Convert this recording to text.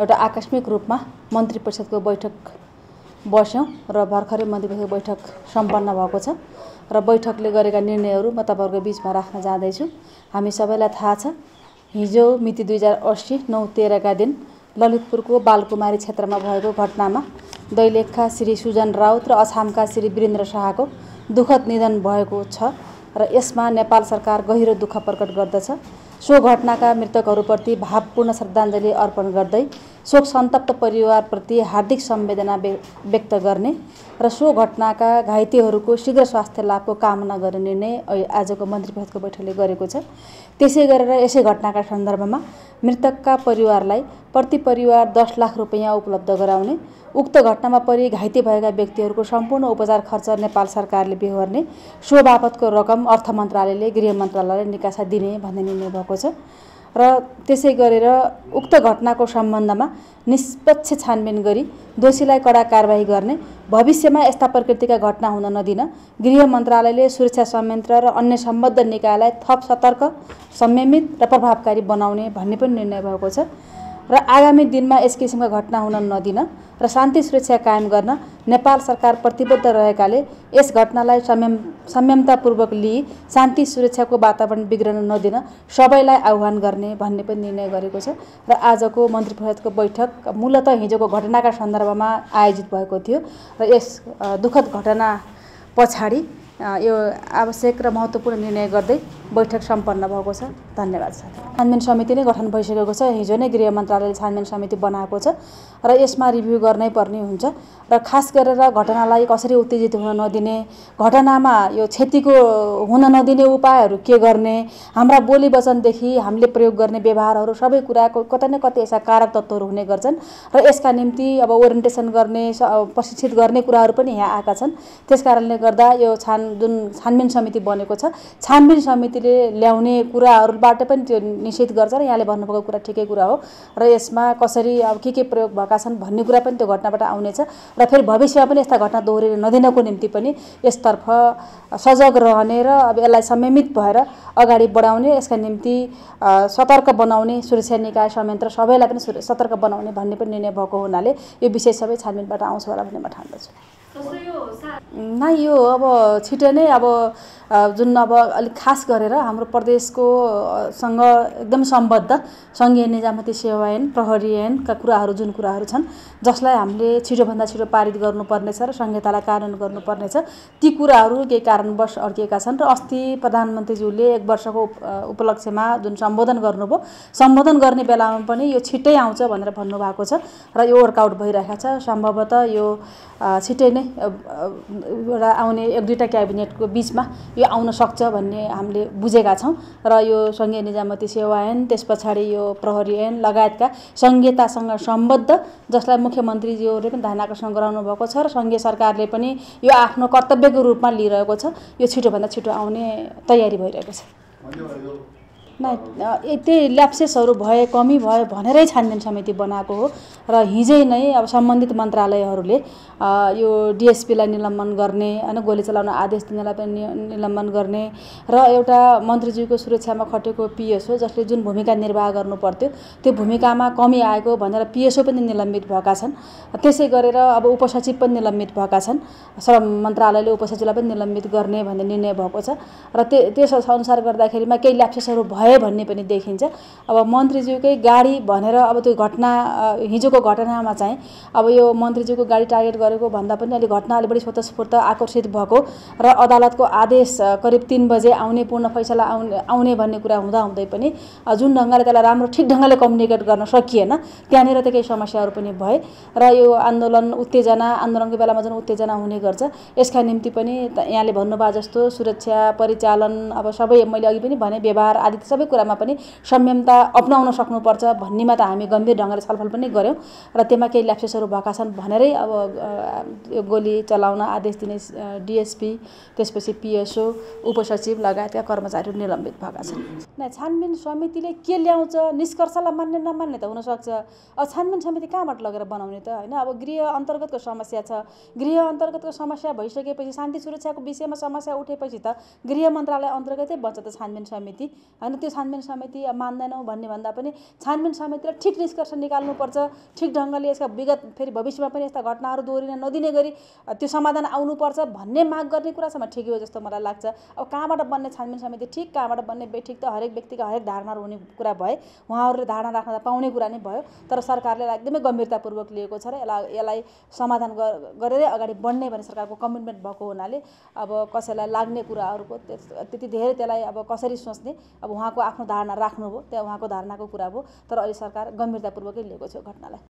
एउटा आकस्मिक रूपमा मन्त्री परिषदको बैठक बस्यौँ र भर्खरै मन्त्री परिषदको बैठक सम्पन्न भएको छ र बैठकले गरेका निर्णयहरू म तपाईँहरूको बिचमा राख्न जाँदैछु हामी सबैलाई थाहा छ हिजो मिति दुई हजार असी नौ तेह्रका दिन ललितपुरको बालकुमारी क्षेत्रमा भएको घटनामा दैलेखका श्री सुजन राउत र अछामका श्री वीरेन्द्र शाहको दुःखद निधन भएको छ र यसमा नेपाल सरकार गहिरो दुःख प्रकट गर्दछ सो घटनाका मृतकहरूप्रति भावपूर्ण श्रद्धाञ्जली अर्पण गर्दै शोक सन्तप्त परिवारप्रति हार्दिक सम्वेदना व्यक्त गर्ने र सो घटनाका घाइतेहरूको शीघ्र स्वास्थ्य लाभको कामना गर्ने निर्णय आजको मन्त्री परिषदको बैठकले गरेको छ त्यसै गरेर यसै घटनाका सन्दर्भमा मृतकका परिवारलाई प्रति परिवार दस लाख रुपियाँ उपलब्ध गराउने उक्त घटनामा परि घाइते भएका व्यक्तिहरूको सम्पूर्ण उपचार खर्च नेपाल सरकारले बेहोर्ने सो बापतको रकम अर्थ मन्त्रालयले गृह मन्त्रालयलाई निकासा दिने भन्ने निर्णय भएको छ र त्यसै गरेर उक्त घटनाको सम्बन्धमा निष्पक्ष छानबिन गरी दोषीलाई कडा कारवाही गर्ने भविष्यमा यस्ता प्रकृतिका घटना हुन नदिन गृह मन्त्रालयले सुरक्षा संयन्त्र र अन्य सम्बद्ध निकायलाई थप सतर्क संयमित र प्रभावकारी बनाउने भन्ने पनि निर्णय भएको छ र आगामी दिनमा यस किसिमका घटना हुन नदिन र शान्ति सुरक्षा कायम गर्न नेपाल सरकार प्रतिबद्ध रहेकाले यस घटनालाई संयम संयमतापूर्वक लिई शान्ति सुरक्षाको वातावरण बिग्रन नदिन सबैलाई आह्वान गर्ने भन्ने पनि निर्णय गरेको छ र आजको मन्त्री परिषदको बैठक मूलत हिजोको घटनाका सन्दर्भमा आयोजित भएको थियो र यस दुःखद घटना पछाडि यो आवश्यक र महत्त्वपूर्ण निर्णय गर्दै बैठक सम्पन्न भएको छ धन्यवाद सर छानबिन समिति नै गठन भइसकेको छ हिजो नै गृह मन्त्रालयले छानबिन समिति बनाएको छ र यसमा रिभ्यू गर्नै पर्ने हुन्छ र खास गरेर घटनालाई कसरी उत्तेजित हुन नदिने घटनामा यो क्षतिको हुन नदिने उपायहरू के गर्ने हाम्रा बोली वचनदेखि हामीले प्रयोग गर्ने व्यवहारहरू सबै कुराको कतै न कतै यस्ता कारक तत्त्वहरू हुने गर्छन् र यसका निम्ति अब ओरिएन्टेसन गर्ने प्रशिक्षित गर्ने कुराहरू पनि यहाँ आएका छन् त्यस कारणले गर्दा यो छान जुन छानबिन समिति बनेको छ छानबिन समितिले ल्याउने कुराहरूबाट पनि त्यो निषेध गर्छ र यहाँले भन्नुभएको कुरा ठिकै कुरा हो र यसमा कसरी अब के के प्रयोग भएका छन् भन्ने कुरा पनि त्यो घटनाबाट आउनेछ र फेरि भविष्यमा पनि यस्ता घटना दोहोरिएर नदिनको निम्ति पनि यसतर्फ सजग रहने र अब यसलाई संयमित भएर अगाडि बढाउने यसका निम्ति सतर्क बनाउने सुरक्षा निकाय संयन्त्र सबैलाई पनि सतर्क बनाउने भन्ने पनि निर्णय भएको हुनाले यो विषय सबै छानबिनबाट आउँछ होला भन्ने म ठान्दछु न यो अब छिटो नै अब जुन अब अलिक खास गरेर हाम्रो प्रदेशको सँग एकदम सम्बद्ध सङ्घीय निजामती सेवा ऐन प्रहरी ऐनका कुराहरू जुन कुराहरू छन् जसलाई हामीले छिटोभन्दा छिटो पारित गर्नुपर्नेछ र संहितालाई कानुन गर्नुपर्नेछ ती कुराहरू केही कारणवश अड्किएका छन् र अस्ति प्रधानमन्त्रीज्यूले एक वर्षको उपलक्ष्यमा जुन सम्बोधन गर्नुभयो सम्बोधन गर्ने बेलामा पनि यो छिट्टै आउँछ भनेर भन्नुभएको छ र यो वर्कआउट भइरहेको छ सम्भवतः यो छिट्टै नै एउटा आउने एक दुईवटा क्याबिनेटको बिचमा यो आउन सक्छ भन्ने हामीले बुझेका छौँ र यो सङ्घीय निजामती सेवा ऐन त्यस पछाडि यो प्रहरी ऐन लगायतका सङ्घीयतासँग सम्बद्ध जसलाई मुख्यमन्त्रीज्यूहरूले पनि ध्यान आकर्षण गराउनु भएको छ र सङ्घीय सरकारले पनि यो आफ्नो कर्तव्यको रूपमा लिइरहेको छ यो छिटोभन्दा छिटो आउने तयारी भइरहेको छ त्यही ल्याप्सेसहरू भए कमी भयो भनेरै छानबिन समिति बनाएको हो र हिजै नै अब सम्बन्धित मन्त्रालयहरूले यो डिएसपीलाई निलम्बन गर्ने होइन गोली चलाउन आदेश दिनेलाई पनि निलम्बन गर्ने र एउटा मन्त्रीज्यूको सुरक्षामा खटेको पिएसओ जसले जुन भूमिका निर्वाह गर्नु पर्थ्यो त्यो भूमिकामा कमी आएको भनेर पिएसओ पनि निलम्बित भएका छन् त्यसै गरेर अब उपसचिव पनि निलम्बित भएका छन् श्रम मन्त्रालयले उपसचिवलाई पनि निलम्बित गर्ने भन्ने निर्णय भएको छ र त्यस अनुसार गर्दाखेरिमा केही ल्याप्सेसहरू भयो भए भन्ने पनि देखिन्छ अब मन्त्रीज्यूकै गाडी भनेर अब त्यो घटना हिजोको घटनामा चाहिँ अब यो मन्त्रीज्यूको गाडी टार्गेट गरेको भन्दा पनि अलिक घटना अलि बढी स्वतस्फूर्त आकर्षित भएको र अदालतको आदेश करिब तिन बजे आउने पूर्ण फैसला आउने आउने भन्ने कुरा हुँदा हुँदै पनि जुन ढङ्गले त्यसलाई राम्रो ठिक ढङ्गले कम्युनिकेट गर्न सकिएन त्यहाँनिर त केही समस्याहरू पनि भए र यो आन्दोलन उत्तेजना आन्दोलनको बेलामा जुन उत्तेजना हुने गर्छ यसका निम्ति पनि यहाँले भन्नुभयो जस्तो सुरक्षा परिचालन अब सबै मैले अघि पनि भने व्यवहार आदि सबै कुरामा पनि संयमता अप्नाउन सक्नुपर्छ भन्नेमा त हामी गम्भीर ढङ्गले छलफल पनि गऱ्यौँ र त्यसमा केही ल्याप्सेसहरू भएका छन् भनेरै अब यो गोली चलाउन आदेश दिने डिएसपी त्यसपछि पिएसओ उपसचिव लगायतका कर्मचारीहरू निलम्बित भएका छन् न छानबिन समितिले के ल्याउँछ निष्कर्षलाई मान्ने नमान्ने त हुनसक्छ अब छानबिन समिति कहाँबाट लगेर बनाउने त होइन अब गृह अन्तर्गतको समस्या छ गृह अन्तर्गतको समस्या भइसकेपछि शान्ति सुरक्षाको विषयमा समस्या उठेपछि त गृह मन्त्रालय अन्तर्गतै बन्छ त छानबिन समिति होइन त्यो छानबिन समिति मान्दैनौँ भन्ने भन्दा पनि छानबिन समितिलाई ठिक निष्कर्ष निकाल्नुपर्छ ठिक ढङ्गले यसका विगत फेरि भविष्यमा पनि यस्ता घटनाहरू दोहोरिन नदिने गरी त्यो समाधान आउनुपर्छ भन्ने माग गर्ने कुरासम्म ठिकै हो जस्तो मलाई लाग्छ अब कहाँबाट बन्ने छानबिन समिति ठिक कहाँबाट बन्ने ठिक त हरेक व्यक्तिका हरेक धारणाहरू हुने कुरा भए उहाँहरूले धारणा राख्न त पाउने कुरा नै भयो तर सरकारले एकदमै गम्भीरतापूर्वक लिएको छ र यसलाई यसलाई समाधान गरेरै अगाडि बढ्ने भन्ने सरकारको कमिटमेन्ट भएको हुनाले अब कसैलाई लाग्ने कुराहरूको त्यति धेरै त्यसलाई अब कसरी सोच्ने अब उहाँ उहाँको आफ्नो धारणा राख्नुभयो त्यहाँ उहाँको धारणाको कुरा भयो तर अहिले सरकार गम्भीरतापूर्वकै लिएको छ घटनालाई